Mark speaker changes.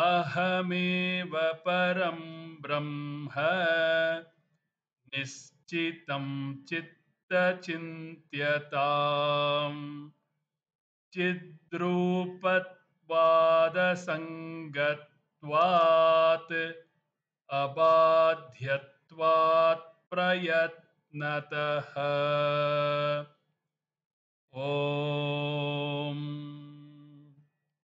Speaker 1: अहमेव परम ब्रह्म निश्चितं चित्तचिन्त्यताम् चिद्रूपत्वादसंगत्वात् अबाध्यत्वात् प्रयत्नतः